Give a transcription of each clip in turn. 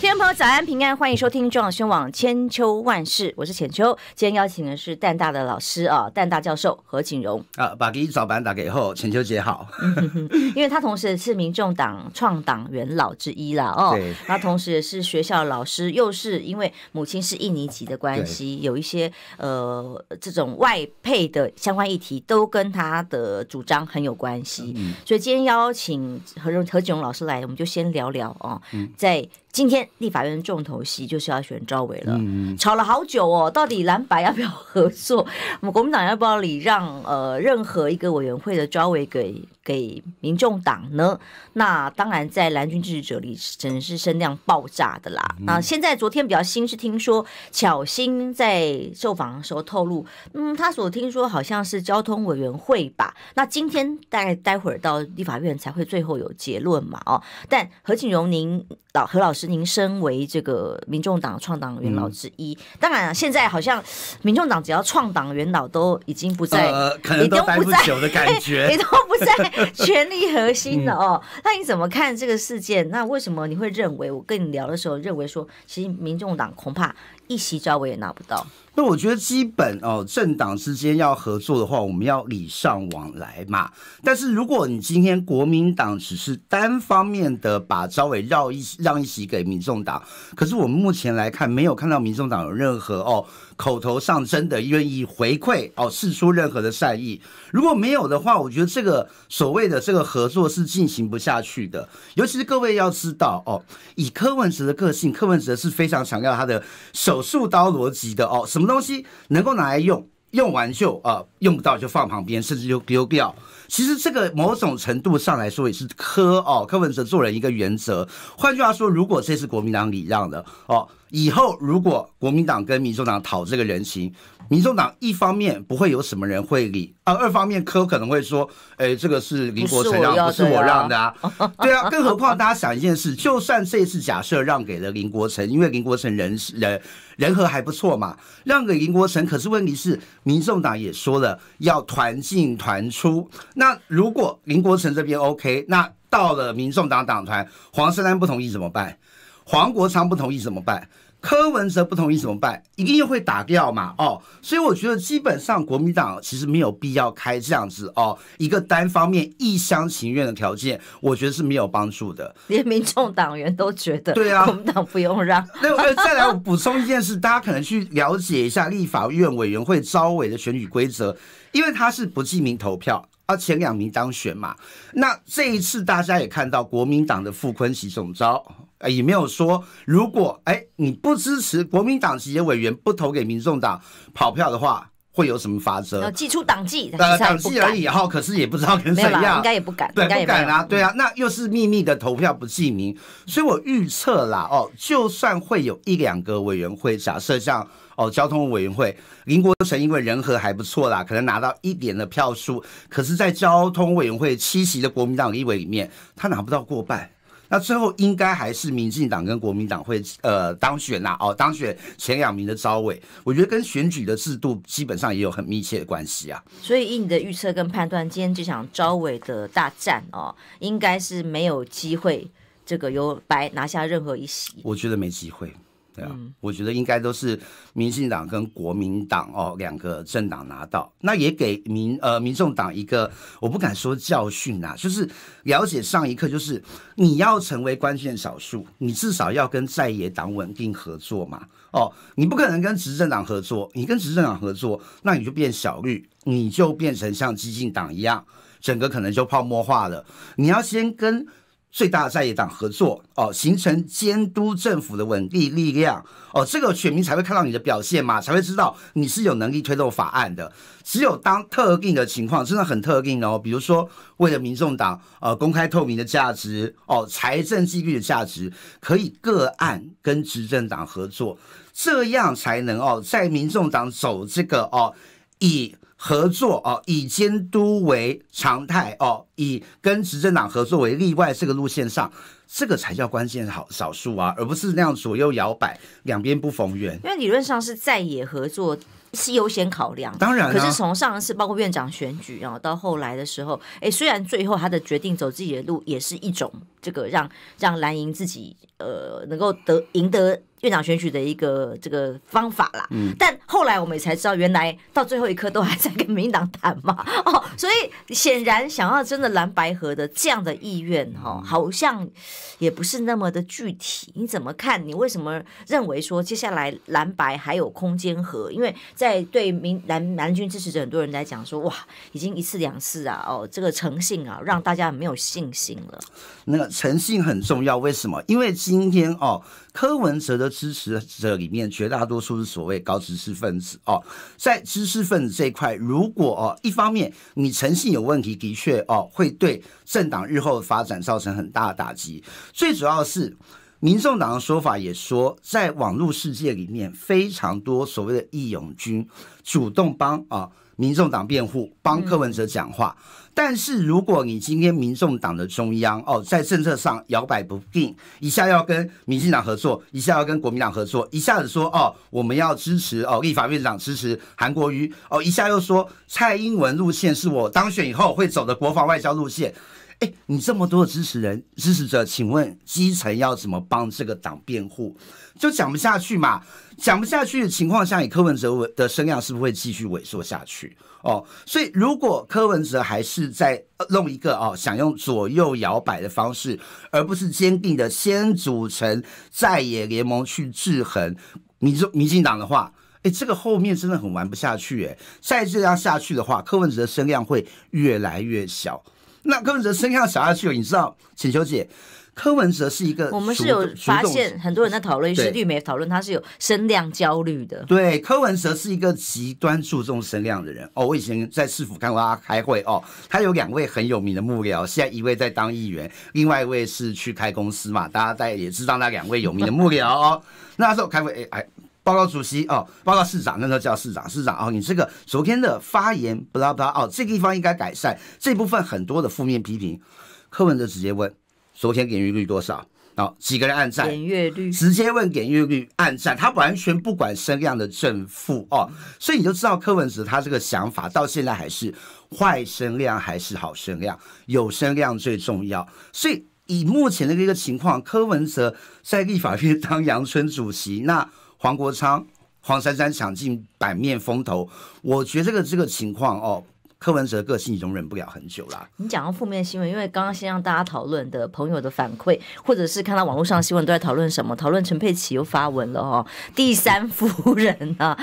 天朋友，早安平安，欢迎收听中央新闻千秋万事，我是浅秋。今天邀请的是淡大的老师啊，淡大教授何景荣 啊，把第一早班打给后，浅秋姐好，因为他同时是民众党创党元老之一啦哦，那同时也是学校老师，又是因为母亲是印尼籍的关系，有一些呃这种外配的相关议题都跟他的主张很有关系，所以今天邀请何荣何景荣老师来，我们就先聊聊哦，在。今天立法院重头戏就是要选赵伟了，吵了好久哦，到底蓝白要不要合作？我们国民党要不要礼让？呃，任何一个委员会的赵伟给给民众党呢？那当然，在蓝军支持者里，只能是声量爆炸的啦。那现在昨天比较新是听说巧心在受访的时候透露，嗯，他所听说好像是交通委员会吧？那今天大概待会儿到立法院才会最后有结论嘛？哦，但何锦荣您。老何老师，您身为这个民众党创党元老之一，当然现在好像民众党只要创党元老都已经不在，可能都不在的感觉，你都不在 权力核心了哦。那你怎么看这个事件？那为什么你会认为我跟你聊的时候认为说，其实民众党恐怕？一席招我也拿不到。那我觉得基本哦，政党之间要合作的话，我们要礼尚往来嘛。但是如果你今天国民党只是单方面的把招委绕一让一席给民众党，可是我们目前来看，没有看到民众党有任何哦口头上真的愿意回馈哦，示出任何的善意。如果没有的话，我觉得这个所谓的这个合作是进行不下去的。尤其是各位要知道哦，以柯文哲的个性，柯文哲是非常强调他的手。手术刀逻辑的哦，什么东西能够拿来用，用完就啊，用不到就放旁边，甚至就丢掉。其实这个某种程度上来说也是科哦，科文哲做人一个原则。换句话说，如果这是国民党礼让的哦。以后如果国民党跟民众党讨这个人情，民众党一方面不会有什么人会理啊，二方面柯可能会说，哎，这个是林国成，然不是我让的啊，对啊，更何况大家想一件事，就算这次假设让给了林国成，因为林国成人人人和还不错嘛，让给林国成，可是问题是民众党也说了要团进团出，那如果林国成这边 OK，那到了民众党党团，黄世安不同意怎么办？黄国昌不同意怎么办？柯文哲不同意怎么办？一定又会打掉嘛？哦，所以我觉得基本上国民党其实没有必要开这样子哦，一个单方面一厢情愿的条件，我觉得是没有帮助的。连民众党员都觉得，对啊，国民党不用让。那再再来补充一件事，大家可能去了解一下立法院委员会招委的选举规则，因为它是不记名投票，而前两名当选嘛。那这一次大家也看到国民党的傅昆萁中招。也没有说，如果哎你不支持国民党籍委员不投给民众党跑票的话，会有什么法则？要出党纪，党纪而已哈。可是也不知道跟谁一样，应该也不敢，对，不敢啊，对啊。那又是秘密的投票不记名，所以我预测啦，哦，就算会有一两个委员会，假设像哦交通委员会，林国成因为人和还不错啦，可能拿到一点的票数，可是，在交通委员会七席的国民党立委里面，他拿不到过半。那最后应该还是民进党跟国民党会呃当选啦，哦，当选前两名的招委，我觉得跟选举的制度基本上也有很密切的关系啊。所以以你的预测跟判断，今天这场招委的大战哦，应该是没有机会这个由白拿下任何一席。我觉得没机会。对啊，我觉得应该都是民进党跟国民党哦两个政党拿到，那也给民呃民众党一个我不敢说教训呐，就是了解上一课，就是你要成为关键少数，你至少要跟在野党稳定合作嘛，哦，你不可能跟执政党合作，你跟执政党合作，那你就变小绿，你就变成像激进党一样，整个可能就泡沫化了，你要先跟。最大的在野党合作哦，形成监督政府的稳定力量哦，这个选民才会看到你的表现嘛，才会知道你是有能力推动法案的。只有当特定的情况真的很特定哦，比如说为了民众党呃公开透明的价值哦，财政纪律的价值，可以个案跟执政党合作，这样才能哦，在民众党走这个哦以。合作哦，以监督为常态哦，以跟执政党合作为例外，这个路线上，这个才叫关键好少数啊，而不是那样左右摇摆，两边不逢源。因为理论上是在野合作是优先考量，当然。可是从上一次包括院长选举啊，到后来的时候，哎，虽然最后他的决定走自己的路，也是一种这个让让蓝营自己呃能够得赢得。院长选举的一个这个方法啦，嗯，但后来我们也才知道，原来到最后一刻都还在跟民党谈嘛，哦，所以显然想要真的蓝白合的这样的意愿，哈，好像也不是那么的具体。你怎么看？你为什么认为说接下来蓝白还有空间和？因为在对民蓝蓝军支持者很多人来讲，说哇，已经一次两次啊，哦，这个诚信啊，让大家没有信心了。那诚信很重要，为什么？因为今天哦，柯文哲的支持者里面绝大多数是所谓高知识分子哦，在知识分子这一块，如果哦，一方面你诚信有问题，的确哦，会对政党日后的发展造成很大的打击。最主要是，民众党的说法也说，在网络世界里面，非常多所谓的义勇军主动帮啊，民众党辩护，帮柯文哲讲话。但是如果你今天民众党的中央哦，在政策上摇摆不定，一下要跟民进党合作，一下要跟国民党合作，一下子说哦我们要支持哦立法院长支持韩国瑜哦，一下又说蔡英文路线是我当选以后会走的国防外交路线，哎，你这么多支持人支持者，请问基层要怎么帮这个党辩护？就讲不下去嘛，讲不下去的情况下，以柯文哲的声量，是不是会继续萎缩下去？哦，所以如果柯文哲还是在弄一个哦，想用左右摇摆的方式，而不是坚定的先组成在野联盟去制衡民中民进党的话，哎，这个后面真的很玩不下去哎。再这样下去的话，柯文哲的声量会越来越小。那柯文哲声量小下去了，你知道，请小姐。柯文哲是一个，我们是有发现很多人在讨论，是绿媒讨论他是有声量焦虑的。对，柯文哲是一个极端注重声量的人。哦，我以前在市府看过他开会哦，他有两位很有名的幕僚，现在一位在当议员，另外一位是去开公司嘛。大家大家也知道那两位有名的幕僚哦。那时候开会，哎哎，报告主席哦，报告市长，那时候叫市长，市长哦，你这个昨天的发言不知道不哦，这个地方应该改善，这部分很多的负面批评，柯文哲直接问。昨天点阅率多少？哦，几个人按赞？点阅率直接问点阅率按赞，他完全不管声量的正负哦，所以你就知道柯文哲他这个想法到现在还是坏声量还是好声量，有声量最重要。所以以目前的一个情况，柯文哲在立法院当阳春主席，那黄国昌、黄珊珊抢进版面风头，我觉得这个这个情况哦。柯文哲个性，容忍不了很久啦。你讲到负面新闻，因为刚刚先让大家讨论的朋友的反馈，或者是看到网络上新闻都在讨论什么？讨论陈佩琪又发文了哦，第三夫人啊，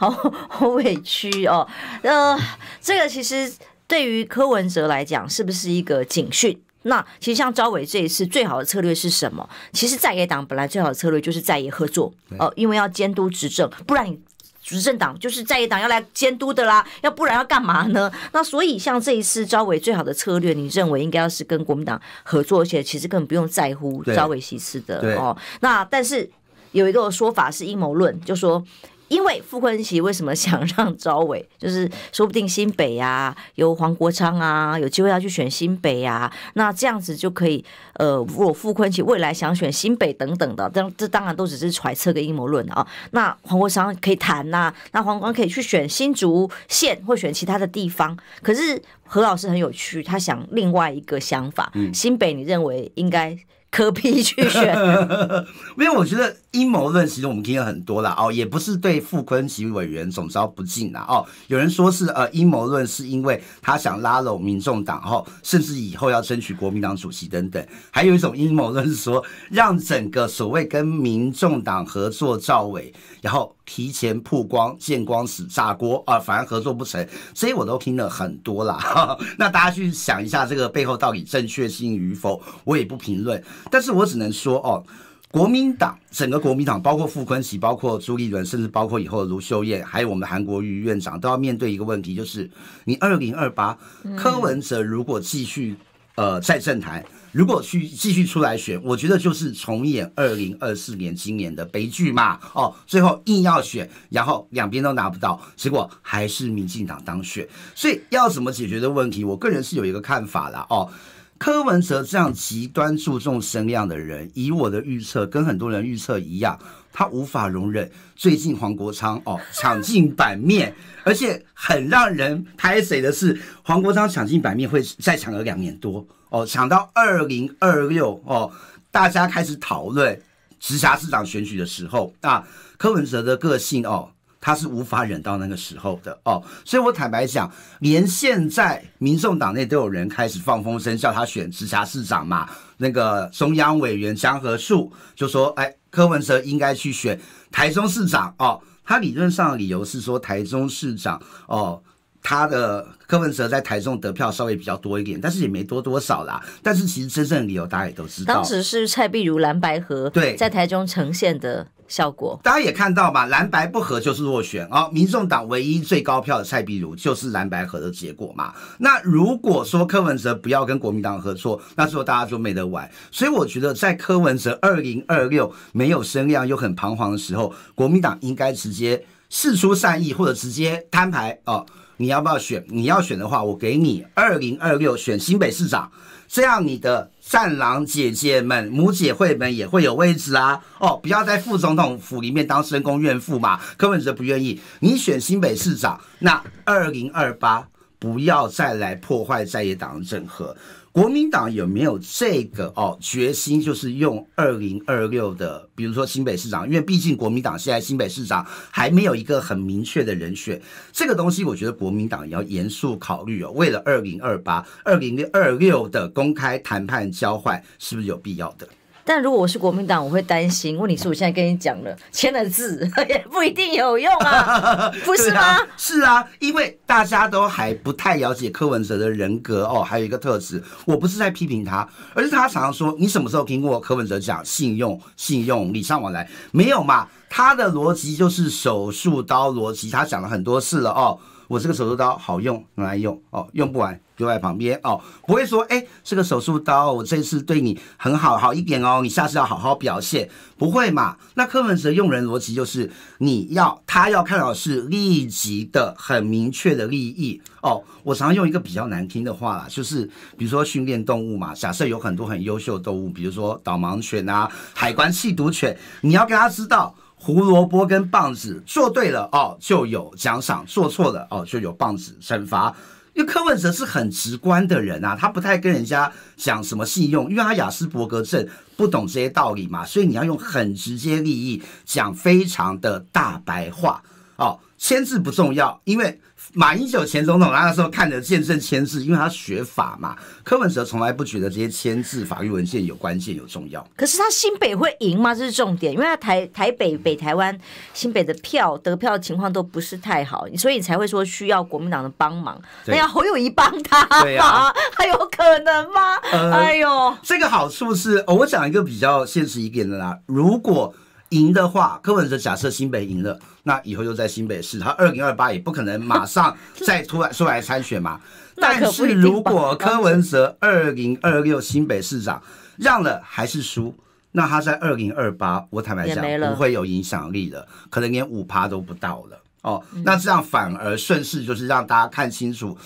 好好委屈哦。呃，这个其实对于柯文哲来讲，是不是一个警讯？那其实像招伟这一次最好的策略是什么？其实在野党本来最好的策略就是在野合作哦，因为要监督执政，不然你。执政党就是在野党要来监督的啦，要不然要干嘛呢？那所以像这一次招委，最好的策略，你认为应该要是跟国民党合作，而且其实根本不用在乎招委席次的哦。那但是有一个说法是阴谋论，就说。因为傅昆萁为什么想让招委？就是说不定新北啊，有黄国昌啊，有机会要去选新北啊，那这样子就可以。呃，如果傅昆萁未来想选新北等等的，但这当然都只是揣测跟阴谋论啊。那黄国昌可以谈呐，那黄光可以去选新竹县或选其他的地方。可是何老师很有趣，他想另外一个想法。嗯，新北你认为应该？可比去选，因为我觉得阴谋论，其实我们听了很多了哦，也不是对傅昆萁委员总招不敬呐哦，有人说是呃阴谋论，是因为他想拉拢民众党哦，甚至以后要争取国民党主席等等，还有一种阴谋论是说，让整个所谓跟民众党合作赵伟，然后。提前曝光见光死炸锅啊，反而合作不成，所以我都听了很多啦。那大家去想一下这个背后到底正确性与否，我也不评论。但是我只能说哦，国民党整个国民党，包括傅昆萁，包括朱立伦，甚至包括以后卢秀燕，还有我们韩国瑜院长，都要面对一个问题，就是你二零二八柯文哲如果继续。呃，在政坛，如果去继续出来选，我觉得就是重演二零二四年今年的悲剧嘛。哦，最后硬要选，然后两边都拿不到，结果还是民进党当选。所以要怎么解决的问题，我个人是有一个看法啦。哦。柯文哲这样极端注重声量的人，以我的预测，跟很多人预测一样。他无法容忍最近黄国昌哦抢进版面，而且很让人拍水的是，黄国昌抢进版面会再抢个两年多哦，抢到二零二六哦，大家开始讨论直辖市长选举的时候啊，柯文哲的个性哦，他是无法忍到那个时候的哦，所以我坦白讲，连现在民众党内都有人开始放风声叫他选直辖市市长嘛，那个中央委员江和树就说哎。柯文哲应该去选台中市长哦，他理论上的理由是说台中市长哦，他的柯文哲在台中得票稍微比较多一点，但是也没多多少啦。但是其实真正的理由大家也都知道，当时是蔡碧如蓝白河对在台中呈现的。效果，大家也看到嘛，蓝白不合就是落选啊。民众党唯一最高票的蔡壁如，就是蓝白合的结果嘛。那如果说柯文哲不要跟国民党合作，那时候大家就没得玩。所以我觉得，在柯文哲二零二六没有声量又很彷徨的时候，国民党应该直接示出善意，或者直接摊牌哦。你要不要选？你要选的话，我给你二零二六选新北市长，这样你的。战狼姐姐们、母姐会们也会有位置啊！哦，不要在副总统府里面当深宫怨妇嘛。柯文哲不愿意，你选新北市长，那二零二八。不要再来破坏在野党的整合。国民党有没有这个哦决心？就是用二零二六的，比如说新北市长，因为毕竟国民党现在新北市长还没有一个很明确的人选。这个东西，我觉得国民党也要严肃考虑哦。为了二零二八、二零二六的公开谈判交换，是不是有必要的？但如果我是国民党，我会担心。问题是，我现在跟你讲了，签了字 也不一定有用啊，不是吗？是啊，因为大家都还不太了解柯文哲的人格哦，还有一个特质。我不是在批评他，而是他常常说，你什么时候听过柯文哲讲信用？信用礼尚往来没有嘛？他的逻辑就是手术刀逻辑，他讲了很多次了哦。我这个手术刀好用，拿来用哦，用不完丢在旁边哦，不会说哎，这个手术刀我这次对你很好，好一点哦，你下次要好好表现，不会嘛？那柯文哲用人逻辑就是，你要他要看到是立即的很明确的利益哦。我常用一个比较难听的话啦，就是比如说训练动物嘛，假设有很多很优秀动物，比如说导盲犬啊、海关缉毒犬，你要给他知道。胡萝卜跟棒子做对了哦，就有奖赏；做错了哦，就有棒子惩罚。因为柯文哲是很直观的人啊，他不太跟人家讲什么信用，因为他雅斯伯格症，不懂这些道理嘛，所以你要用很直接利益讲，非常的大白话哦。签字不重要，因为。马英九前总统，那那时候看着见证签字，因为他学法嘛。柯文哲从来不觉得这些签字、法律文件有关键、有重要。可是他新北会赢吗？这是重点，因为他台台北、北台湾、新北的票得票情况都不是太好，所以才会说需要国民党的帮忙。哎呀，侯友谊帮他，还有可能吗？哎呦，这个好处是，我讲一个比较现实一点的啦。如果赢的话，柯文哲假设新北赢了，那以后又在新北市，他二零二八也不可能马上 再突然出来参选嘛。但是如果柯文哲二零二六新北市长让了还是输，那他在二零二八，我坦白讲不会有影响力的，可能连五趴都不到了哦。那这样反而顺势就是让大家看清楚。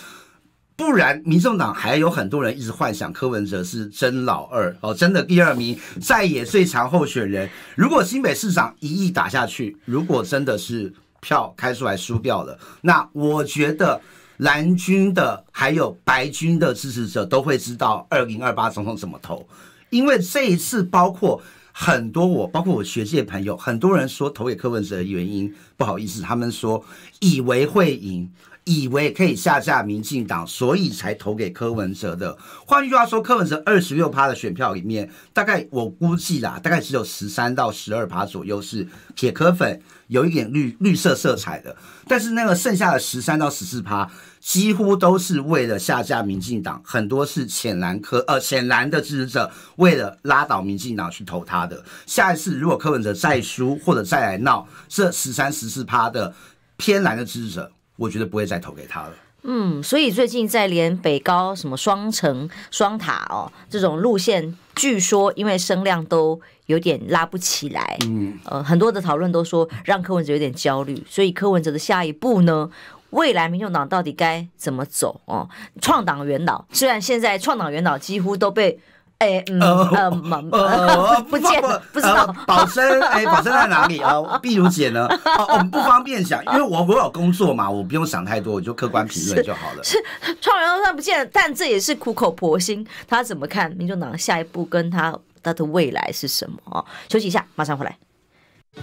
不然，民众党还有很多人一直幻想柯文哲是真老二哦，真的第二名，再野最强候选人。如果新北市长一亿打下去，如果真的是票开出来输掉了，那我觉得蓝军的还有白军的支持者都会知道二零二八总统怎么投，因为这一次包括很多我，包括我学界朋友，很多人说投给柯文哲的原因，不好意思，他们说以为会赢。以为可以下架民进党，所以才投给柯文哲的。换句话说，柯文哲二十六趴的选票里面，大概我估计啦，大概只有十三到十二趴左右是铁柯粉，有一点绿绿色色彩的。但是那个剩下的十三到十四趴，几乎都是为了下架民进党，很多是浅蓝科呃浅蓝的支持者，为了拉倒民进党去投他的。下一次如果柯文哲再输或者再来闹，这十三十四趴的偏蓝的支持者。我觉得不会再投给他了。嗯，所以最近在连北高什么双城双塔哦，这种路线，据说因为声量都有点拉不起来。嗯，呃，很多的讨论都说让柯文哲有点焦虑。所以柯文哲的下一步呢，未来民进党到底该怎么走？哦，创党元老虽然现在创党元老几乎都被。哎，呃，呃，我 不见不不知道，保生哎，保生在哪里啊？碧如姐呢？我们不方便想，因为我我有工作嘛，我不用想太多，我就客观评论就好了。是，创元算不见，但这也是苦口婆心。他怎么看民众党下一步跟他他的未来是什么哦，休息一下，马上回来。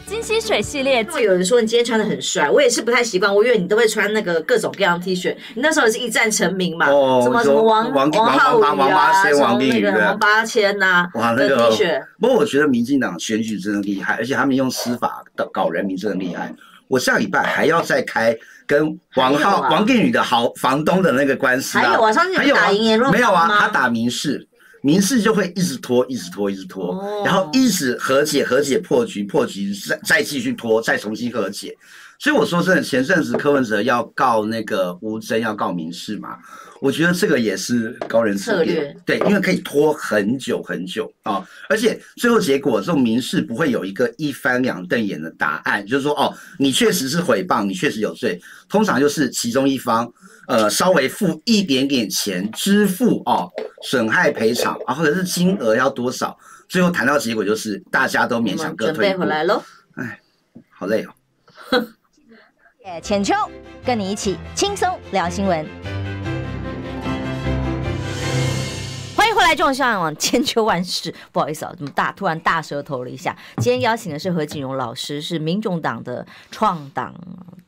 金溪水系列，如果有人说你今天穿得很帅，我也是不太习惯。我以为你都会穿那个各种各样的 T 恤。你那时候也是一战成名嘛，什么什么王王王啊，王八千、王立宇王八千呐。哇，那个 T 恤。不过我觉得民进党选举真的厉害，而且他们用司法搞人民真的厉害。我下礼拜还要再开跟王浩、王定宇的好房东的那个官司啊。还有啊，上次有打赢弱。没有啊，他打民事。民事就会一直拖，一直拖，一直拖，然后一直和解、和解、破局、破局，再再继续拖，再重新和解。所以我说真的，前阵子柯文哲要告那个吴征，要告民事嘛。我觉得这个也是高人策略，对，因为可以拖很久很久啊，而且最后结果这种民事不会有一个一翻两瞪眼的答案，就是说哦，你确实是诽谤，你确实有罪，通常就是其中一方呃稍微付一点点钱支付哦损害赔偿啊，或者是金额要多少，最后谈到结果就是大家都勉强各退回来喽，哎，好累哦。浅秋，跟你一起轻松聊新闻。民众向往千秋万世，不好意思啊，这么大突然大舌头了一下。今天邀请的是何景荣老师，是民众党的创党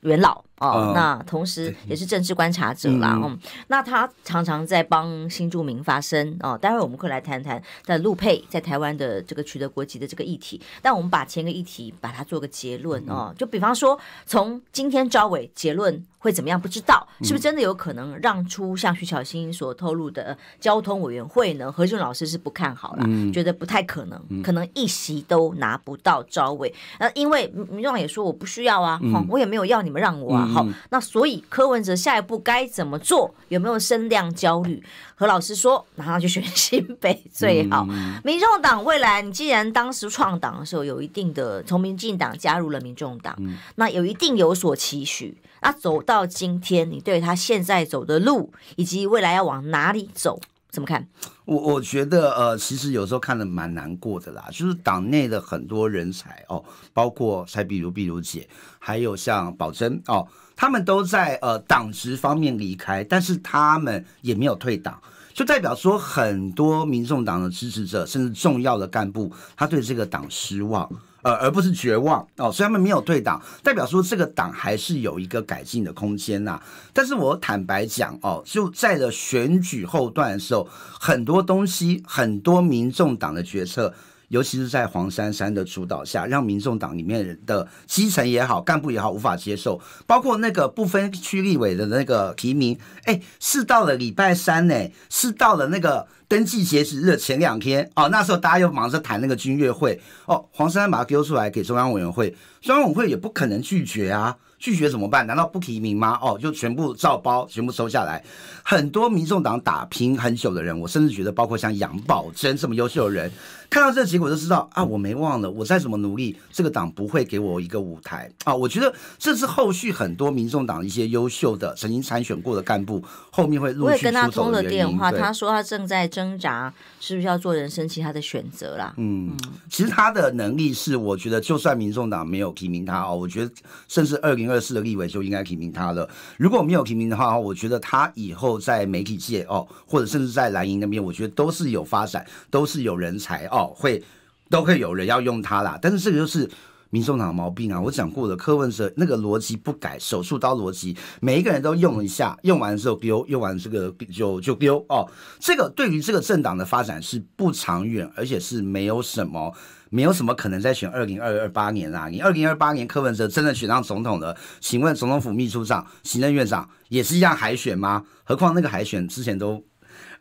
元老。哦，那同时也是政治观察者啦，嗯，那他常常在帮新住民发声哦。待会我们会来谈谈在陆配在台湾的这个取得国籍的这个议题，但我们把前个议题把它做个结论哦。就比方说，从今天招委结论会怎么样？不知道是不是真的有可能让出像徐小欣所透露的交通委员会呢？何俊老师是不看好了，觉得不太可能，可能一席都拿不到招委。呃，因为民众也说我不需要啊，我也没有要你们让我啊。好，那所以柯文哲下一步该怎么做？有没有声量焦虑？何老师说，拿他去选新北最好。民众党未来，你既然当时创党的时候有一定的从民进党加入了民众党，那有一定有所期许。那走到今天，你对他现在走的路，以及未来要往哪里走？怎么看？我我觉得，呃，其实有时候看的蛮难过的啦。就是党内的很多人才哦，包括才，比如碧如姐，还有像宝珍哦，他们都在呃党职方面离开，但是他们也没有退党，就代表说很多民众党的支持者，甚至重要的干部，他对这个党失望。呃，而不是绝望哦，所以他们没有退党，代表说这个党还是有一个改进的空间呐。但是我坦白讲哦，就在了选举后段的时候，很多东西，很多民众党的决策。尤其是在黄珊珊的主导下，让民众党里面的基层也好、干部也好无法接受。包括那个不分区立委的那个提名，哎，是到了礼拜三呢，是到了那个登记截止日前两天哦。那时候大家又忙着谈那个军乐会哦，黄珊珊把它丢出来给中央委员会，中央委员会也不可能拒绝啊。拒绝怎么办？难道不提名吗？哦，就全部照包，全部收下来。很多民众党打拼很久的人，我甚至觉得，包括像杨宝珍这么优秀的人。看到这个结果就知道啊，我没忘了。我再怎么努力，这个党不会给我一个舞台啊！我觉得这是后续很多民众党一些优秀的曾经参选过的干部后面会陆续出走的我也跟他通了电话，他说他正在挣扎，是不是要做人生其他的选择啦？嗯，其实他的能力是，我觉得就算民众党没有提名他哦，我觉得甚至二零二四的立委就应该提名他了。如果没有提名的话，我觉得他以后在媒体界哦，或者甚至在蓝营那边，我觉得都是有发展，都是有人才哦。哦，会都会有人要用它啦，但是这个就是民众党的毛病啊！我讲过的柯文哲那个逻辑不改，手术刀逻辑，每一个人都用一下，用完之后丢，用完这个就就丢哦。这个对于这个政党的发展是不长远，而且是没有什么，没有什么可能再选二零二二八年啊！你二零二八年柯文哲真的选上总统了，请问总统府秘书长、行政院长也是一样海选吗？何况那个海选之前都。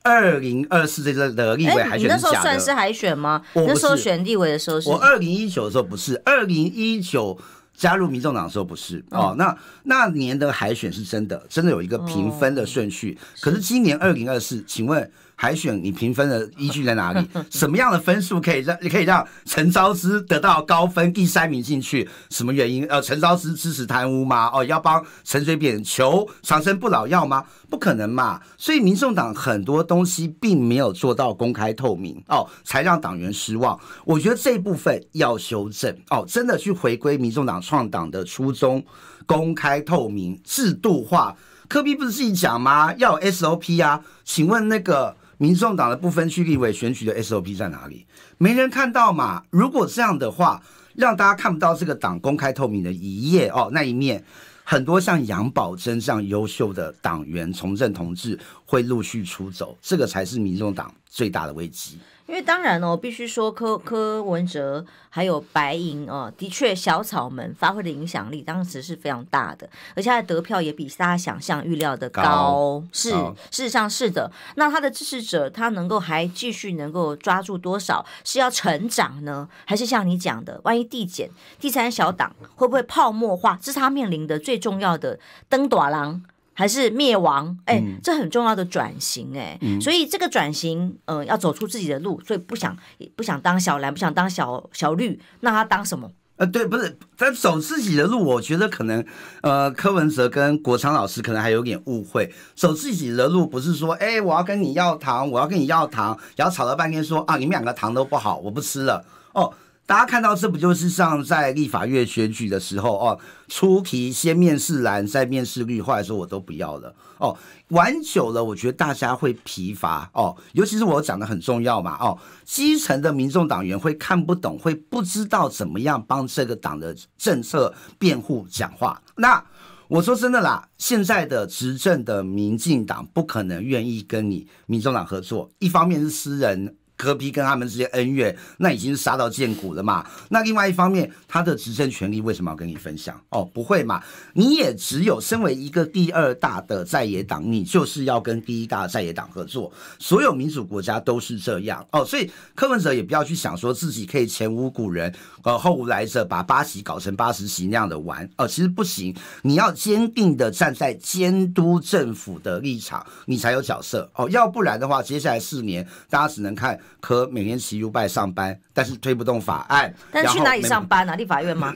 二零二四这个的立委海选？你那时候算是海选吗？那时候选立委的时候，我二零一九的时候不是，二零一九加入民众党的时候不是哦。那那年的海选是真的，真的有一个评分的顺序。可是今年二零二四，请问？海选你评分的依据在哪里？什么样的分数可以让可以让陈昭之得到高分？第三名进去，什么原因？呃，陈昭之支持贪污吗？哦，要帮陈水扁求长生不老药吗？不可能嘛！所以民众党很多东西并没有做到公开透明，哦，才让党员失望。我觉得这一部分要修正，哦，真的去回归民众党创党的初衷，公开透明、制度化。科比不是自己讲吗？要 SOP 啊？请问那个。民众党的不分区立委选举的 SOP 在哪里？没人看到嘛？如果这样的话，让大家看不到这个党公开透明的一页哦，那一面，很多像杨宝珍这样优秀的党员、从政同志会陆续出走，这个才是民众党最大的危机。因为当然哦，必须说柯柯文哲还有白银哦，的确小草们发挥的影响力当时是非常大的，而且他的得票也比大家想象预料的高。是，事实上是的。那他的支持者他能够还继续能够抓住多少？是要成长呢，还是像你讲的，万一递减？第三小党会不会泡沫化？这是他面临的最重要的灯塔郎。还是灭亡？哎，这很重要的转型，哎，所以这个转型，嗯，要走出自己的路，所以不想不想当小蓝，不想当小小绿，那他当什么？呃，对，不是，他走自己的路，我觉得可能，呃，柯文哲跟国昌老师可能还有点误会，走自己的路不是说，哎，我要跟你要糖，我要跟你要糖，然后吵了半天说啊，你们两个糖都不好，我不吃了，哦。大家看到这不就是像在立法院选举的时候哦，出题先面试蓝，再面试绿，或者说我都不要了哦。玩久了，我觉得大家会疲乏哦，尤其是我讲的很重要嘛哦，基层的民众党员会看不懂，会不知道怎么样帮这个党的政策辩护讲话。那我说真的啦，现在的执政的民进党不可能愿意跟你民众党合作，一方面是私人。科壁跟他们之间恩怨，那已经是杀到剑骨了嘛。那另外一方面，他的执政权力为什么要跟你分享？哦，不会嘛。你也只有身为一个第二大的在野党，你就是要跟第一大的在野党合作。所有民主国家都是这样哦。所以柯文哲也不要去想说自己可以前无古人呃后无来者，把八席搞成八十席那样的玩。呃，其实不行。你要坚定的站在监督政府的立场，你才有角色哦。要不然的话，接下来四年大家只能看。可每天骑 u b 上班，但是推不动法案。但是去哪里上班啊？立法院吗？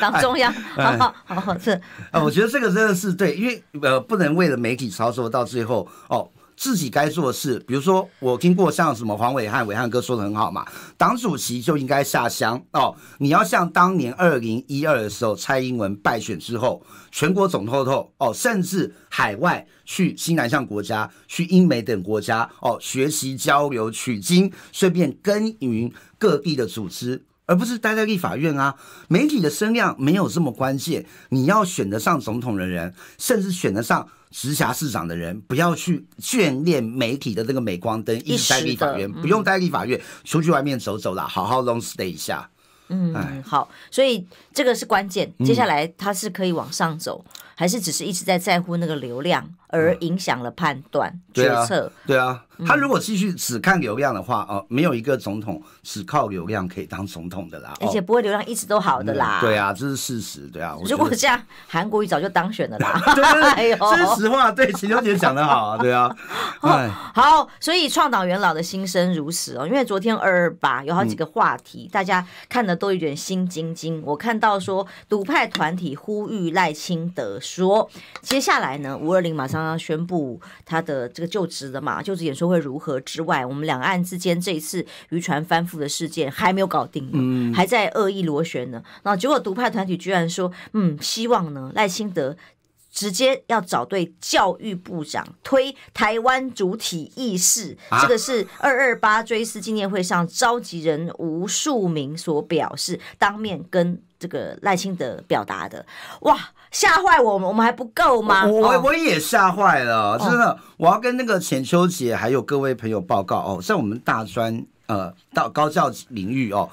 党 中央，好好吃。啊，我觉得这个真的是对，因为呃，不能为了媒体操作到最后哦。自己该做的事，比如说，我听过像什么黄伟汉、伟汉哥说的很好嘛，党主席就应该下乡哦，你要像当年二零一二的时候，蔡英文败选之后，全国总透透哦，甚至海外去新南向国家、去英美等国家哦，学习交流取经，顺便耕耘各地的组织，而不是待在立法院啊。媒体的声量没有这么关键，你要选得上总统的人，甚至选得上。直辖市长的人不要去眷恋媒体的那个镁光灯，一直待立法院，不用待立法院，出去外面走走啦，好好 long stay 一下。嗯，好，所以这个是关键，接下来他是可以往上走。还是只是一直在在乎那个流量，而影响了判断决策。对啊，他如果继续只看流量的话，哦，没有一个总统只靠流量可以当总统的啦。而且不会流量一直都好的啦。对啊，这是事实。对啊，如果这样，韩国一早就当选了啦。对这是实话，对秦小姐讲的好啊，对啊。好，所以创党元老的心声如此哦，因为昨天二二八有好几个话题，大家看的都有点心惊惊。我看到说，独派团体呼吁赖清德。说接下来呢，五二零马上要宣布他的这个就职的嘛，就职演说会如何之外，我们两岸之间这一次渔船翻覆的事件还没有搞定，嗯，还在恶意螺旋呢。那结果独派团体居然说，嗯，希望呢赖清德直接要找对教育部长推台湾主体意识，这个是二二八追思纪念会上召集人吴树明所表示，当面跟。这个赖清德表达的哇吓坏我们，我们还不够吗？我我也吓坏了，真的，我要跟那个浅秋姐还有各位朋友报告哦，在我们大专呃到高教领域哦，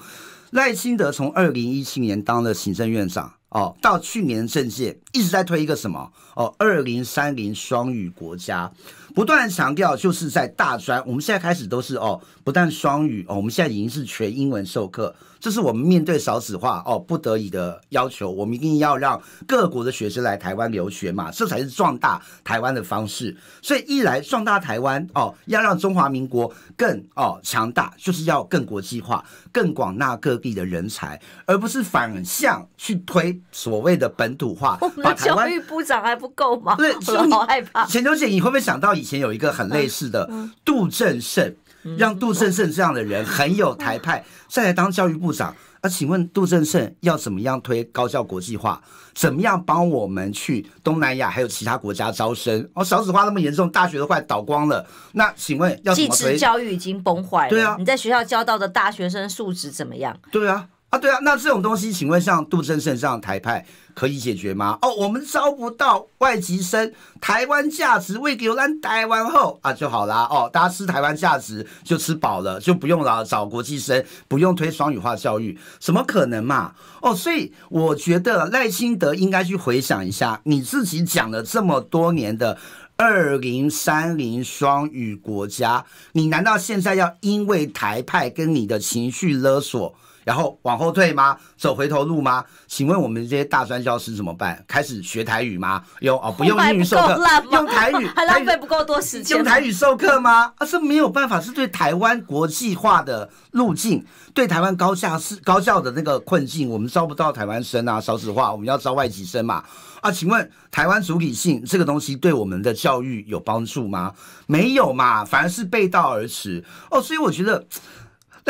赖清德从二零一七年当了行政院长哦，到去年政界一直在推一个什么哦，二零三零双语国家，不断强调就是在大专，我们现在开始都是哦，不但双语哦，我们现在已经是全英文授课。这是我们面对少子化哦，不得已的要求。我们一定要让各国的学生来台湾留学嘛，这才是壮大台湾的方式。所以一来壮大台湾哦，要让中华民国更哦强大，就是要更国际化，更广纳各地的人才，而不是反向去推所谓的本土化。我们的教育部长还不够吗？对，我好害怕。钱小姐，你会不会想到以前有一个很类似的杜正胜？让杜振胜这样的人很有台派，再来当教育部长。啊，请问杜振胜要怎么样推高校国际化？怎么样帮我们去东南亚还有其他国家招生？哦，少子化那么严重，大学都快倒光了。那请问要怎么？教育已经崩坏了。对啊，你在学校教到的大学生素质怎么样？对啊。啊，对啊，那这种东西，请问像杜正胜上台派可以解决吗？哦，我们招不到外籍生，台湾价值为给台湾后啊，就好啦。哦，大家吃台湾价值就吃饱了，就不用了找国际生，不用推双语化教育，什么可能嘛？哦，所以我觉得赖清德应该去回想一下，你自己讲了这么多年的二零三零双语国家，你难道现在要因为台派跟你的情绪勒索？然后往后退吗？走回头路吗？请问我们这些大专教师怎么办？开始学台语吗？有哦，不用英语授课，用台语还 浪费不够多时间？用台语授课吗？啊，是没有办法，是对台湾国际化的路径，对台湾高校是高校的那个困境，我们招不到台湾生啊，少子化，我们要招外籍生嘛？啊，请问台湾主体性这个东西对我们的教育有帮助吗？没有嘛，反而是背道而驰哦，所以我觉得。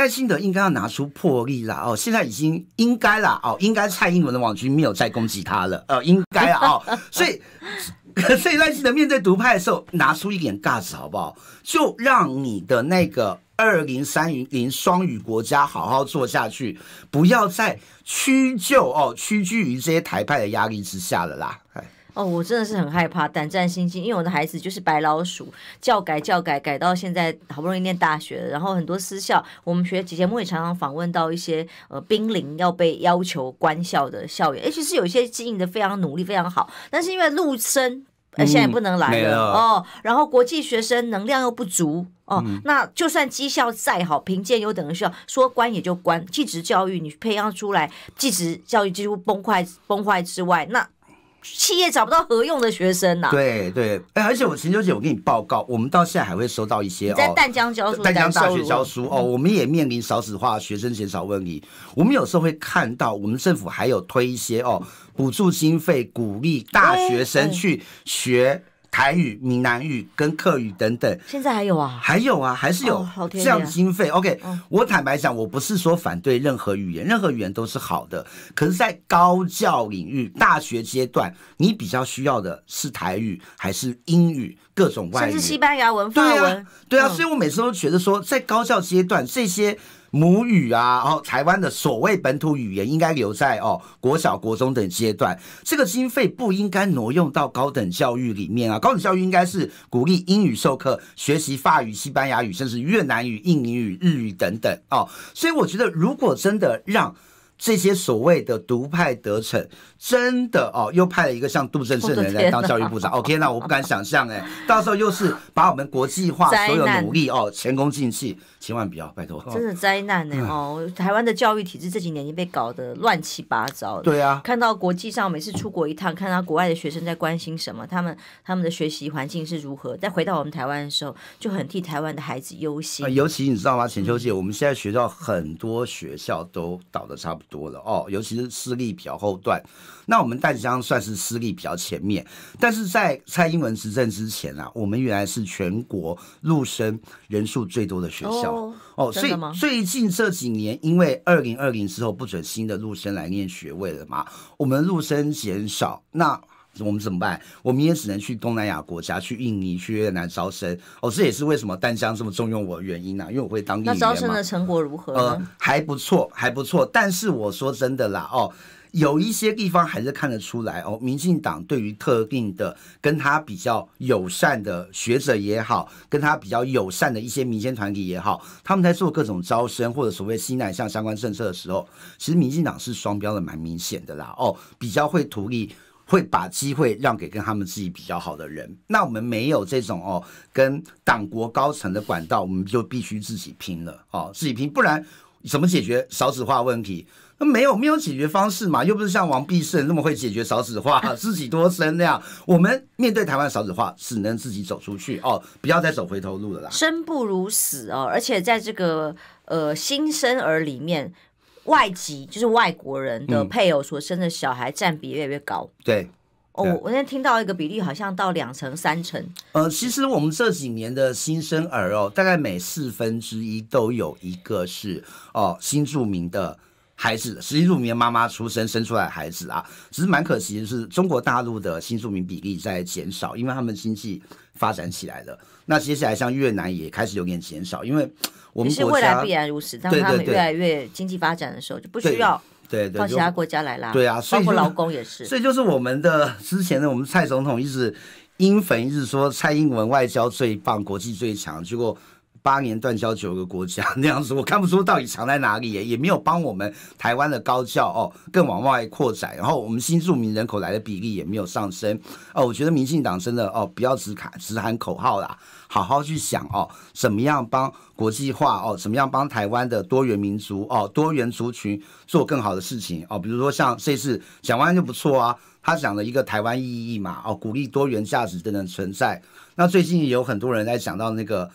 蔡心文应该要拿出魄力啦哦，现在已经应该啦哦，应该蔡英文的网军没有再攻击他了，呃，应该啊，所以蔡英得面对独派的时候拿出一点架子好不好？就让你的那个二零三零零双语国家好好做下去，不要再屈就哦，屈居于这些台派的压力之下了啦。哦，我真的是很害怕，胆战心惊，因为我的孩子就是白老鼠，教改教改改到现在，好不容易念大学，然后很多私校，我们学节目也常常访问到一些呃濒临要被要求关校的校园，尤其是有一些经营的非常努力、非常好，但是因为陆生。呃，现在不能来了哦。然后国际学生能量又不足哦，那就算绩效再好，评鉴优等的学校说关也就关，寄职教育你培养出来，寄职教育几乎崩坏崩坏之外，那。企业找不到合用的学生呐，对对，哎，而且我陈秋姐，我给你报告，我们到现在还会收到一些哦，在淡江教书，淡江大学教书哦，我们也面临少子化学生减少问题。我们有时候会看到，我们政府还有推一些哦，补助经费鼓励大学生去学。台语、闽南语跟客语等等，现在还有啊，还有啊，还是有这样经费。OK，我坦白讲，我不是说反对任何语言，任何语言都是好的。可是，在高教领域、大学阶段，你比较需要的是台语还是英语？各种外语，像是西班牙文、法文，对啊，所以我每次都觉得说，在高校阶段这些。母语啊，然后台湾的所谓本土语言应该留在哦国小国中等阶段，这个经费不应该挪用到高等教育里面啊。高等教育应该是鼓励英语授课，学习法语、西班牙语，甚至越南语、印尼语、日语等等哦。所以我觉得，如果真的让这些所谓的独派得逞，真的哦又派了一个像杜正胜人来当教育部长，OK？那我不敢想象哎，到时候又是把我们国际化所有努力哦前功尽弃。千万不要，拜托！真的灾难呢哦，台湾的教育体制这几年已经被搞得乱七八糟的。对啊，看到国际上每次出国一趟，看到国外的学生在关心什么，他们他们的学习环境是如何，再回到我们台湾的时候，就很替台湾的孩子忧心。尤其你知道吗？浅秋姐，我们现在学校很多学校都倒的差不多了哦，尤其是私立比较后段。那我们淡江算是私立比较前面，但是在蔡英文执政之前啊，我们原来是全国入生人数最多的学校。哦哦，所以最近这几年，因为二零二零之后不准新的陆生来念学位了嘛，我们陆生减少，那。我们怎么办？我明天只能去东南亚国家，去印尼、去越南招生哦。这也是为什么淡江这么重用我的原因啊，因为我会当地。那招生的成果如何？呃，还不错，还不错。但是我说真的啦，哦，有一些地方还是看得出来哦。民进党对于特定的跟他比较友善的学者也好，跟他比较友善的一些民间团体也好，他们在做各种招生或者所谓新南向相关政策的时候，其实民进党是双标的，蛮明显的啦。哦，比较会图利。会把机会让给跟他们自己比较好的人。那我们没有这种哦，跟党国高层的管道，我们就必须自己拼了哦，自己拼，不然怎么解决少子化问题？那没有没有解决方式嘛，又不是像王必胜那么会解决少子化，自己多生那样。我们面对台湾少子化，只能自己走出去哦，不要再走回头路了啦。生不如死哦，而且在这个呃新生儿里面。外籍就是外国人的配偶所生的小孩占比越来越高。对，哦，我现在天听到一个比例，好像到两成三成。呃，其实我们这几年的新生儿哦，大概每四分之一都有一个是哦新住民的孩子，新入民妈妈出生生出来的孩子啊。只是蛮可惜的是，中国大陆的新住民比例在减少，因为他们经济发展起来了。那接下来像越南也开始有点减少，因为。们是未来必然如此，当他们越来越经济发展的时候，就不需要对放其他国家来啦。对啊，包括劳工也是。所以就是我们的之前的我们蔡总统一直英粉，一直说蔡英文外交最棒，国际最强，结果。八年断交九个国家 那样子，我看不出到底藏在哪里也也没有帮我们台湾的高校哦更往外扩展，然后我们新住民人口来的比例也没有上升哦，我觉得民进党真的哦不要只喊只喊口号啦，好好去想哦怎么样帮国际化哦怎么样帮台湾的多元民族哦多元族群做更好的事情哦，比如说像这次蒋万就不错啊，他讲了一个台湾意义嘛哦鼓励多元价值等等存在，那最近有很多人在讲到那个。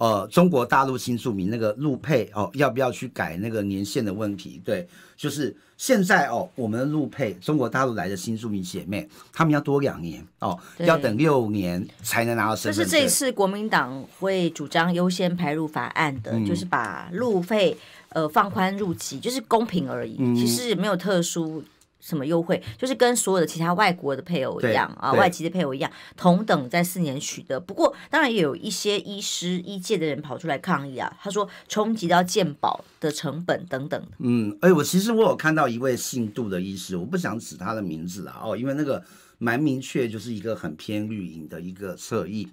呃，中国大陆新住民那个路配哦，要不要去改那个年限的问题？对，就是现在哦，我们的路配，中国大陆来的新住民姐妹，他们要多两年哦，要等六年才能拿到身份。就是这次国民党会主张优先排入法案的，就是把路配呃放宽入籍，就是公平而已，其实没有特殊。什么优惠？就是跟所有的其他外国的配偶一样啊，外籍的配偶一样，同等在四年取得。不过，当然也有一些医师医界的人跑出来抗议啊，他说冲击到健保的成本等等。嗯，哎，我其实我有看到一位姓杜的医师，我不想指他的名字啊，哦，因为那个蛮明确，就是一个很偏绿营的一个侧翼。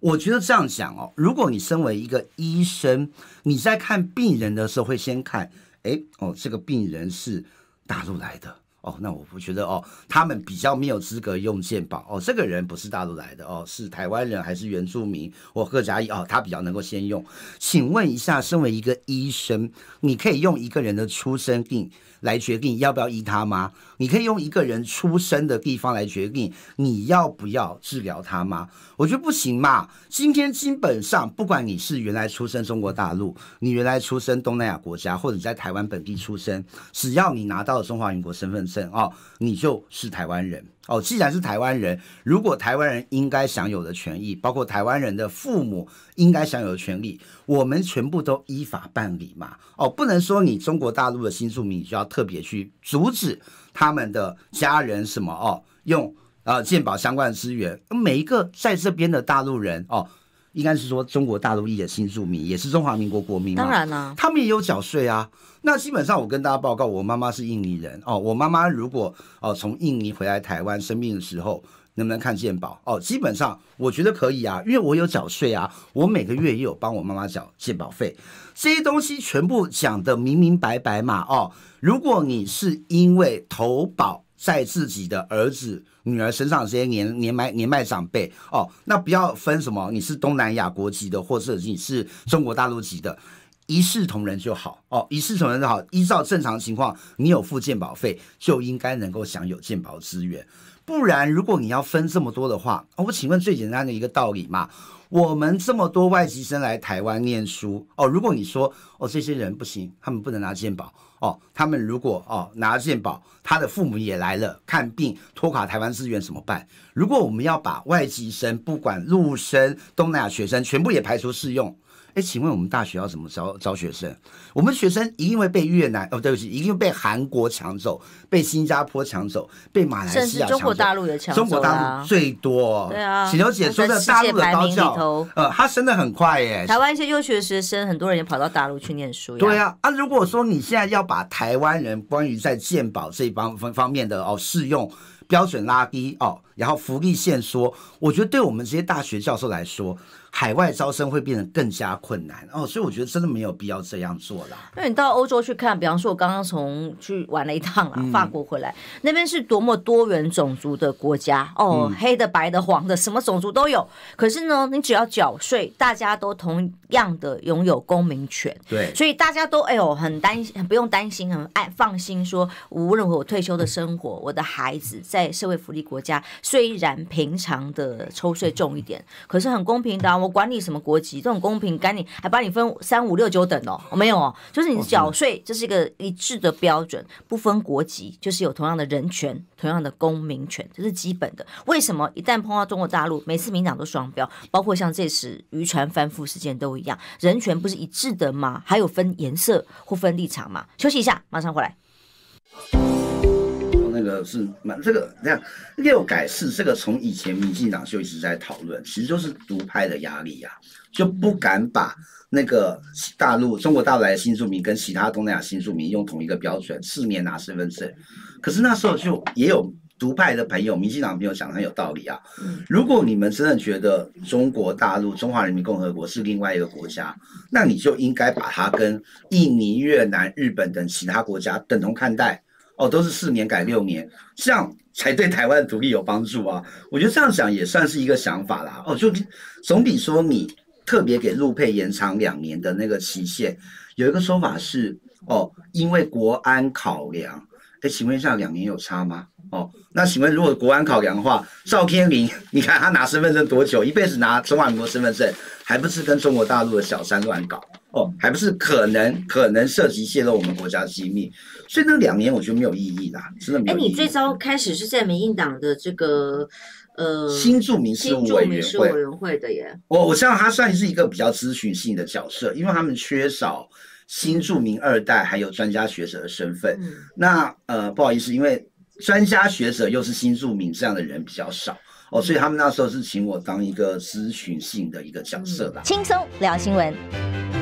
我觉得这样讲哦，如果你身为一个医生，你在看病人的时候会先看，哎，哦，这个病人是大陆来的。哦，那我不觉得哦，他们比较没有资格用鉴宝哦。这个人不是大陆来的哦，是台湾人还是原住民？我贺嘉义哦，他比较能够先用。请问一下，身为一个医生，你可以用一个人的出生地？来决定要不要医他吗？你可以用一个人出生的地方来决定你要不要治疗他吗？我觉得不行嘛。今天基本上，不管你是原来出生中国大陆，你原来出生东南亚国家，或者在台湾本地出生，只要你拿到了中华民国身份证哦，你就是台湾人哦。既然是台湾人，如果台湾人应该享有的权益，包括台湾人的父母应该享有的权利，我们全部都依法办理嘛。哦，不能说你中国大陆的新住民你就要。特别去阻止他们的家人什么哦，用呃鉴宝相关的资源，每一个在这边的大陆人哦，应该是说中国大陆裔的新住民，也是中华民国国民，当然啦，他们也有缴税啊。那基本上我跟大家报告，我妈妈是印尼人哦，我妈妈如果哦从印尼回来台湾生病的时候。能不能看健保哦？基本上我觉得可以啊，因为我有缴税啊，我每个月也有帮我妈妈缴健保费，这些东西全部讲的明明白白嘛哦。如果你是因为投保在自己的儿子、女儿身上这些年年迈年迈长辈哦，那不要分什么你是东南亚国籍的，或者你是中国大陆籍的，一视同仁就好哦，一视同仁就好。依照正常情况，你有付健保费，就应该能够享有健保资源。不然，如果你要分这么多的话，我请问最简单的一个道理嘛，我们这么多外籍生来台湾念书哦，如果你说哦这些人不行，他们不能拿健保哦，他们如果哦拿健保，他的父母也来了看病，拖垮台湾资源怎么办？如果我们要把外籍生不管陆生、东南亚学生全部也排除适用。哎，请问我们大学要怎么招招学生？我们学生一定会被越南哦，对不起，一定会被韩国抢走，被新加坡抢走，被马来西亚抢走。中国大陆也抢走中大陆最多。对啊，请求姐说的，大陆的高校，呃，他升的很快耶。台湾一些优秀的学生，很多人也跑到大陆去念书。对啊，啊，如果说你现在要把台湾人关于在鉴宝这一方方方面的哦适用标准拉低哦，然后福利现缩，我觉得对我们这些大学教授来说。海外招生会变得更加困难哦，所以我觉得真的没有必要这样做了。那你到欧洲去看，比方说，我刚刚从去玩了一趟啦，法国回来，那边是多么多元种族的国家哦，黑的、白的、黄的，什么种族都有。可是呢，你只要缴税，大家都同样的拥有公民权。对，所以大家都哎呦很担心，不用担心，很爱放心说，无论我退休的生活，我的孩子在社会福利国家，虽然平常的抽税重一点，可是很公平的。我管你什么国籍，这种公平，赶紧还把你分三五六九等哦？我没有哦，就是你缴税，这是一个一致的标准，不分国籍，就是有同样的人权，同样的公民权，这是基本的。为什么一旦碰到中国大陆，每次民党都双标，包括像这次渔船翻覆事件都一样，人权不是一致的吗？还有分颜色或分立场吗？休息一下，马上过来。这个是蛮这个这样六改四，这个从以前民进党就一直在讨论，其实就是独派的压力呀，就不敢把那个大陆中国大陆来的新住民跟其他东南亚新住民用同一个标准四年拿身份证。可是那时候就也有独派的朋友，民进党朋友讲很有道理啊，如果你们真的觉得中国大陆中华人民共和国是另外一个国家，那你就应该把它跟印尼、越南、日本等其他国家等同看待。哦，都是四年改六年，这样才对台湾独立有帮助啊！我觉得这样想也算是一个想法啦。哦，就总比说你特别给陆配延长两年的那个期限，有一个说法是哦，因为国安考量。那请问下，两年有差吗？哦，那请问如果国安考量的话，赵天林，你看他拿身份证多久？一辈子拿中华民国身份证，还不是跟中国大陆的小三乱搞？哦，还不是可能可能涉及泄露我们国家机密，所以那两年我觉得没有意义啦，真的没有意义。哎，你最早开始是在民进党的这个呃新著名事务委员会的耶。我我知道他算是一个比较咨询性的角色，因为他们缺少新著名二代还有专家学者的身份。那呃不好意思，因为专家学者又是新著名这样的人比较少哦，所以他们那时候是请我当一个咨询性的一个角色的。轻松聊新闻。